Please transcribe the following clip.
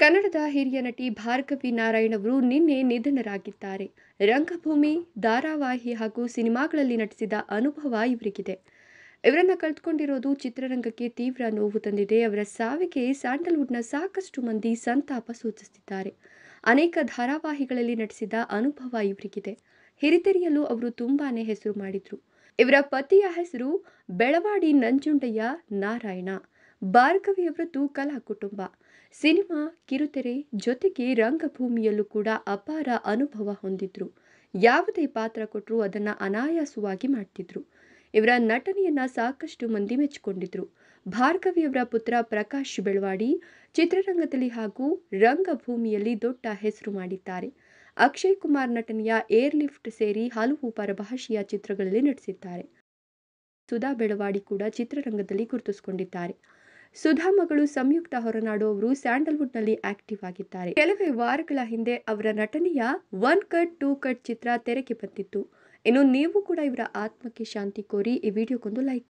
ಕನ್ನಡದ ಹಿರಿಯ ನಟಿ ಭಾರ್ಗವಿ ನಾರಾಯಣ ಅವರು ನಿನ್ನೆ ನಿಧನರಾಗಿದ್ದಾರೆ ರಂಗಭೂಮಿ ಧಾರಾವಾಹಿ ಹಾಗೂ ಸಿನಿಮಾಗಳಲ್ಲಿ ನಟಿಸಿದ ಅನುಭವ ಇವರಿಗಿದೆ ಇವರನ್ನು ಕಳೆದುಕೊಂಡಿರೋದು ಚಿತ್ರರಂಗಕ್ಕೆ ತೀವ್ರ ನೋವು ತಂದಿದೆ ಅವರ ಸಾವಿಗೆ ಸ್ಯಾಂಡಲ್ವುಡ್ನ ಸಾಕಷ್ಟು ಮಂದಿ ಸಂತಾಪ ಸೂಚಿಸುತ್ತಿದ್ದಾರೆ ಅನೇಕ ಧಾರಾವಾಹಿಗಳಲ್ಲಿ ನಟಿಸಿದ ಅನುಭವ ಇವರಿಗಿದೆ ಹಿರಿತೆರೆಯಲು ಅವರು ತುಂಬಾನೇ ಹೆಸರು ಮಾಡಿದರು ಇವರ ಪತಿಯ ಹೆಸರು ಬೆಳವಾಡಿ ನಂಜುಂಡಯ್ಯ ನಾರಾಯಣ ಭಾರ್ಗವಿಯವರದ್ದು ಕಲಾ ಕುಟುಂಬ ಸಿನಿಮಾ ಕಿರುತೆರೆ ಜೊತೆಗೆ ರಂಗಭೂಮಿಯಲ್ಲೂ ಕೂಡ ಅಪಾರ ಅನುಭವ ಹೊಂದಿದ್ರು ಯಾವುದೇ ಪಾತ್ರ ಕೊಟ್ಟರು ಅದನ್ನು ಅನಾಯಾಸವಾಗಿ ಮಾಡ್ತಿದ್ರು ಇವರ ನಟನೆಯನ್ನು ಸಾಕಷ್ಟು ಮಂದಿ ಮೆಚ್ಚಿಕೊಂಡಿದ್ರು ಭಾರ್ಗವಿಯವರ ಪುತ್ರ ಪ್ರಕಾಶ್ ಬೆಳವಾಡಿ ಚಿತ್ರರಂಗದಲ್ಲಿ ಹಾಗೂ ರಂಗಭೂಮಿಯಲ್ಲಿ ದೊಡ್ಡ ಹೆಸರು ಮಾಡಿದ್ದಾರೆ ಅಕ್ಷಯ್ ಕುಮಾರ್ ನಟನೆಯ ಏರ್ ಲಿಫ್ಟ್ ಸೇರಿ ಹಲವು ಪರಭಾಷೆಯ ಚಿತ್ರಗಳಲ್ಲಿ ನಟಿಸಿದ್ದಾರೆ ಸುಧಾ ಬೆಳವಾಡಿ ಕೂಡ ಚಿತ್ರರಂಗದಲ್ಲಿ ಗುರುತಿಸಿಕೊಂಡಿದ್ದಾರೆ ಸುಧಾ ಮಗಳು ಸಂಯುಕ್ತ ಹೊರನಾಡು ಅವರು ನಲ್ಲಿ ಆಕ್ಟಿವ್ ಆಗಿದ್ದಾರೆ ಕೆಲವೇ ವಾರಗಳ ಹಿಂದೆ ಅವರ ನಟನೆಯ ಒನ್ ಕಟ್ ಟೂ ಕಟ್ ಚಿತ್ರ ತೆರೆಗೆ ಬಂದಿತ್ತು ಇನ್ನು ನೀವು ಕೂಡ ಇವರ ಆತ್ಮಕ್ಕೆ ಶಾಂತಿ ಕೋರಿ ಈ ವಿಡಿಯೋಗೊಂದು ಲೈಕ್